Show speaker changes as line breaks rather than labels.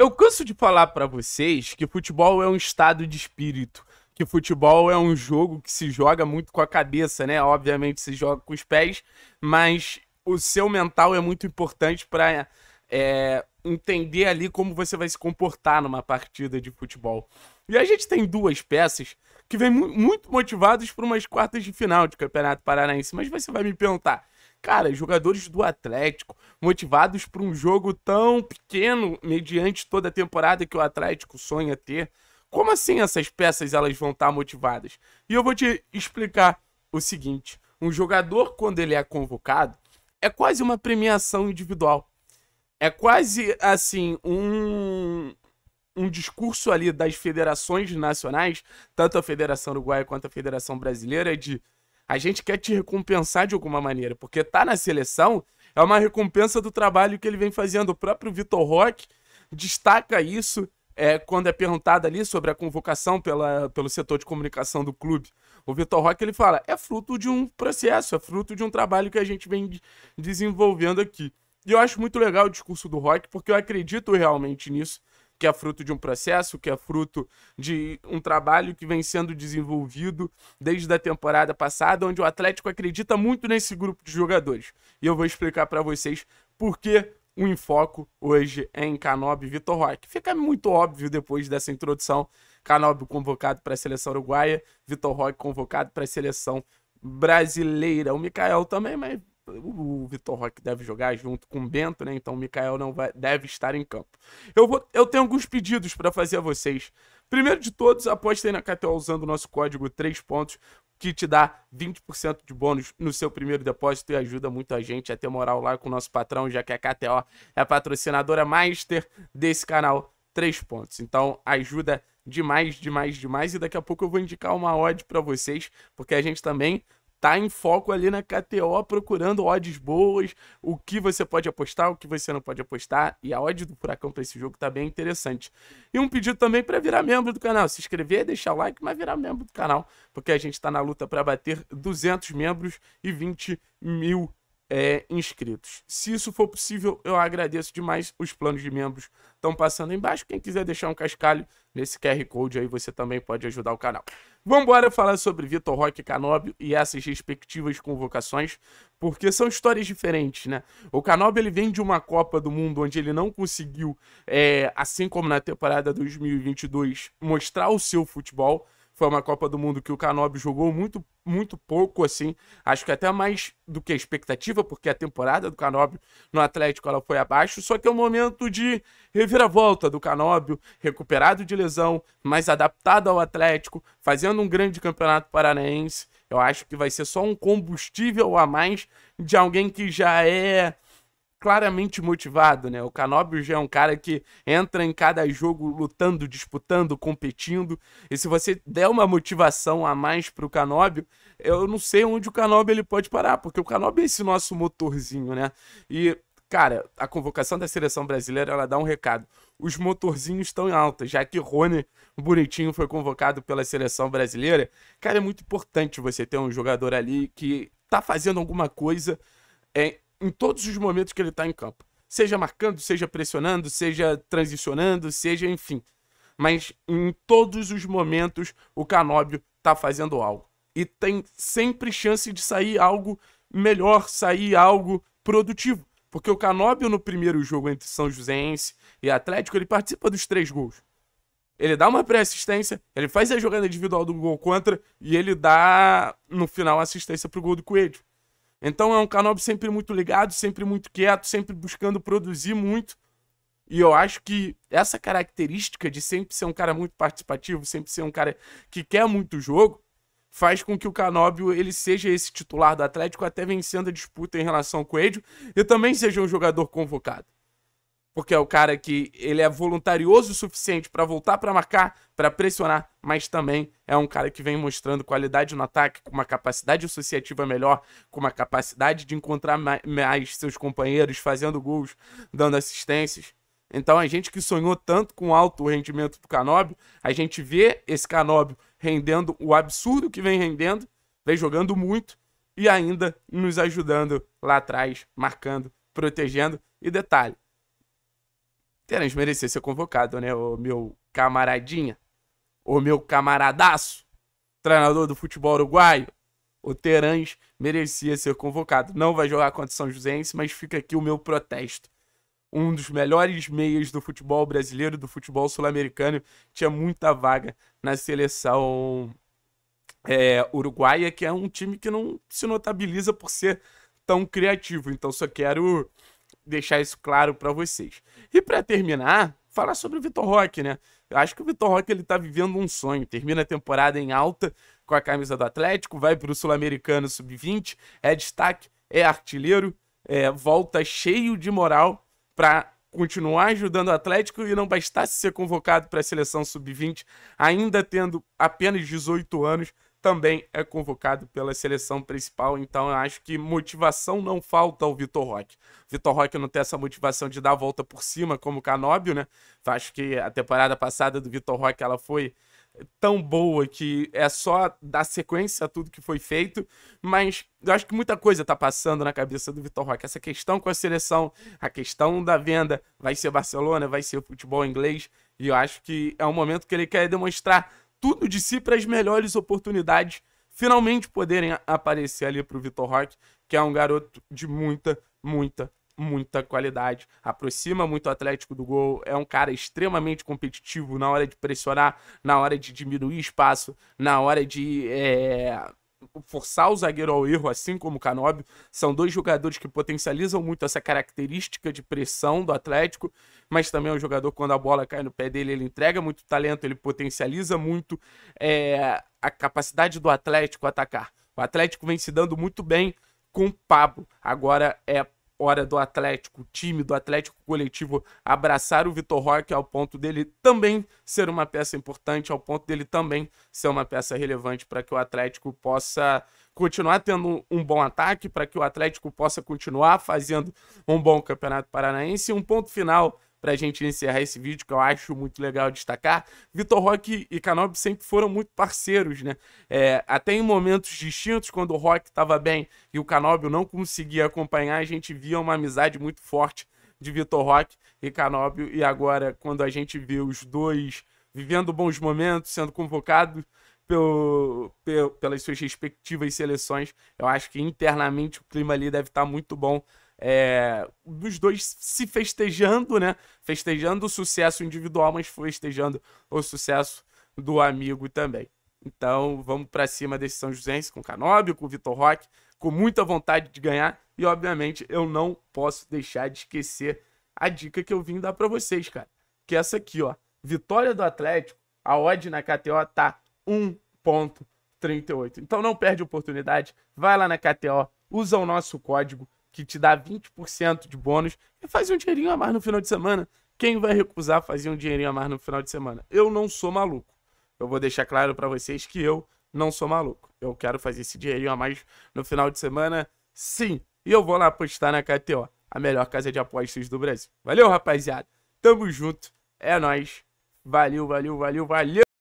Eu canso de falar para vocês que futebol é um estado de espírito, que futebol é um jogo que se joga muito com a cabeça, né? Obviamente se joga com os pés, mas o seu mental é muito importante para é, entender ali como você vai se comportar numa partida de futebol. E a gente tem duas peças que vêm mu muito motivadas para umas quartas de final de Campeonato Paranaense, mas você vai me perguntar, Cara, jogadores do Atlético, motivados por um jogo tão pequeno, mediante toda a temporada que o Atlético sonha ter. Como assim essas peças elas vão estar tá motivadas? E eu vou te explicar o seguinte: um jogador, quando ele é convocado, é quase uma premiação individual. É quase assim, um, um discurso ali das federações nacionais, tanto a Federação Uruguaia quanto a Federação Brasileira, de a gente quer te recompensar de alguma maneira, porque tá na seleção é uma recompensa do trabalho que ele vem fazendo. O próprio Vitor Roque destaca isso é, quando é perguntado ali sobre a convocação pela, pelo setor de comunicação do clube. O Vitor Roque ele fala: é fruto de um processo, é fruto de um trabalho que a gente vem desenvolvendo aqui. E eu acho muito legal o discurso do Roque, porque eu acredito realmente nisso que é fruto de um processo, que é fruto de um trabalho que vem sendo desenvolvido desde a temporada passada, onde o Atlético acredita muito nesse grupo de jogadores. E eu vou explicar para vocês por que o enfoque hoje é em Canob e Vitor Roque. Fica muito óbvio depois dessa introdução, Canob convocado para a seleção uruguaia, Vitor Roque convocado para a seleção brasileira. O Mikael também, mas o Vitor Roque deve jogar junto com o Bento, né? Então o Mikael não vai, deve estar em campo. Eu, vou, eu tenho alguns pedidos para fazer a vocês. Primeiro de todos, apostem na KTO usando o nosso código 3 pontos, que te dá 20% de bônus no seu primeiro depósito e ajuda muito a gente a ter moral lá com o nosso patrão, já que a KTO é a patrocinadora master desse canal 3 pontos. Então ajuda demais, demais, demais. E daqui a pouco eu vou indicar uma odd para vocês, porque a gente também tá em foco ali na KTO procurando odds boas, o que você pode apostar, o que você não pode apostar, e a odd do Furacão para esse jogo tá bem interessante. E um pedido também para virar membro do canal, se inscrever, deixar o like, mas virar membro do canal, porque a gente tá na luta para bater 200 membros e 20 mil é, inscritos. Se isso for possível, eu agradeço demais. Os planos de membros estão passando aí embaixo. Quem quiser deixar um cascalho nesse QR Code aí, você também pode ajudar o canal. Vamos falar sobre Vitor Roque Canóbio e essas respectivas convocações, porque são histórias diferentes, né? O Canóbio ele vem de uma Copa do Mundo onde ele não conseguiu, é, assim como na temporada 2022, mostrar o seu futebol. Foi uma Copa do Mundo que o Canobi jogou muito, muito pouco, assim. Acho que até mais do que a expectativa, porque a temporada do Canobi no Atlético ela foi abaixo. Só que é um momento de reviravolta do Canobbio recuperado de lesão, mais adaptado ao Atlético, fazendo um grande campeonato paranaense. Eu acho que vai ser só um combustível a mais de alguém que já é claramente motivado, né? O Canóbio já é um cara que entra em cada jogo lutando, disputando, competindo. E se você der uma motivação a mais para o Canóbio, eu não sei onde o Canóbio ele pode parar, porque o Canóbio é esse nosso motorzinho, né? E cara, a convocação da seleção brasileira ela dá um recado. Os motorzinhos estão em alta, já que Rony bonitinho foi convocado pela seleção brasileira. Cara, é muito importante você ter um jogador ali que tá fazendo alguma coisa é, em todos os momentos que ele está em campo. Seja marcando, seja pressionando, seja transicionando, seja enfim. Mas em todos os momentos o Canóbio está fazendo algo. E tem sempre chance de sair algo melhor, sair algo produtivo. Porque o Canóbio no primeiro jogo entre São Joséense e Atlético, ele participa dos três gols. Ele dá uma pré-assistência, ele faz a jogada individual do gol contra e ele dá, no final, assistência pro gol do Coelho. Então é um canal sempre muito ligado, sempre muito quieto, sempre buscando produzir muito. E eu acho que essa característica de sempre ser um cara muito participativo, sempre ser um cara que quer muito jogo, faz com que o Canóbio ele seja esse titular do Atlético, até vencendo a disputa em relação com o e também seja um jogador convocado porque é o cara que ele é voluntarioso o suficiente para voltar para marcar, para pressionar, mas também é um cara que vem mostrando qualidade no ataque, com uma capacidade associativa melhor, com uma capacidade de encontrar mais seus companheiros, fazendo gols, dando assistências. Então a gente que sonhou tanto com alto rendimento do Canóbio, a gente vê esse Canóbio rendendo o absurdo que vem rendendo, vem jogando muito e ainda nos ajudando lá atrás, marcando, protegendo e detalhe, Terence merecia ser convocado, né? O meu camaradinha, o meu camaradaço, treinador do futebol uruguaio, o Terans merecia ser convocado. Não vai jogar contra o São Joséense, mas fica aqui o meu protesto. Um dos melhores meias do futebol brasileiro, do futebol sul-americano, tinha muita vaga na seleção é, uruguaia, que é um time que não se notabiliza por ser tão criativo. Então só quero deixar isso claro para vocês. E para terminar, falar sobre o Vitor Roque, né? Eu acho que o Vitor Roque ele tá vivendo um sonho. Termina a temporada em alta com a camisa do Atlético, vai para o Sul-Americano Sub-20, é destaque, é artilheiro, é, volta cheio de moral para continuar ajudando o Atlético e não bastasse ser convocado para a seleção Sub-20, ainda tendo apenas 18 anos, também é convocado pela seleção principal, então eu acho que motivação não falta ao Vitor Roque. Vitor Roque não tem essa motivação de dar a volta por cima como o Canóbio, né? Eu acho que a temporada passada do Vitor Roque ela foi tão boa que é só dar sequência a tudo que foi feito, mas eu acho que muita coisa tá passando na cabeça do Vitor Roque. Essa questão com a seleção, a questão da venda, vai ser Barcelona, vai ser futebol inglês, e eu acho que é um momento que ele quer demonstrar tudo de si para as melhores oportunidades finalmente poderem aparecer ali para o Vitor Roque, que é um garoto de muita, muita, muita qualidade. Aproxima muito o Atlético do gol, é um cara extremamente competitivo na hora de pressionar, na hora de diminuir espaço, na hora de é, forçar o zagueiro ao erro, assim como o Canobio, são dois jogadores que potencializam muito essa característica de pressão do Atlético, mas também é um jogador quando a bola cai no pé dele, ele entrega muito talento, ele potencializa muito é, a capacidade do Atlético atacar. O Atlético vem se dando muito bem com o Pablo. Agora é hora do Atlético, time do Atlético coletivo abraçar o Vitor Roque ao ponto dele também ser uma peça importante, ao ponto dele também ser uma peça relevante para que o Atlético possa continuar tendo um bom ataque, para que o Atlético possa continuar fazendo um bom Campeonato Paranaense. Um ponto final pra gente encerrar esse vídeo, que eu acho muito legal destacar. Vitor Roque e Canob sempre foram muito parceiros, né? É, até em momentos distintos, quando o Rock estava bem e o Canóbio não conseguia acompanhar, a gente via uma amizade muito forte de Vitor Roque e Canóbio. E agora, quando a gente vê os dois vivendo bons momentos, sendo convocados pelo, pelo, pelas suas respectivas seleções, eu acho que internamente o clima ali deve estar tá muito bom é, dos dois se festejando, né? Festejando o sucesso individual, mas festejando o sucesso do amigo também. Então, vamos para cima desse São Joséense com o com o Vitor Roque, com muita vontade de ganhar. E, obviamente, eu não posso deixar de esquecer a dica que eu vim dar para vocês, cara. Que é essa aqui, ó. Vitória do Atlético, a odd na KTO tá 1.38. Então, não perde oportunidade. Vai lá na KTO, usa o nosso código que te dá 20% de bônus e faz um dinheirinho a mais no final de semana. Quem vai recusar fazer um dinheirinho a mais no final de semana? Eu não sou maluco. Eu vou deixar claro para vocês que eu não sou maluco. Eu quero fazer esse dinheirinho a mais no final de semana, sim. E eu vou lá apostar na KTO, a melhor casa de apostas do Brasil. Valeu, rapaziada. Tamo junto. É nós. Valeu, valeu, valeu, valeu.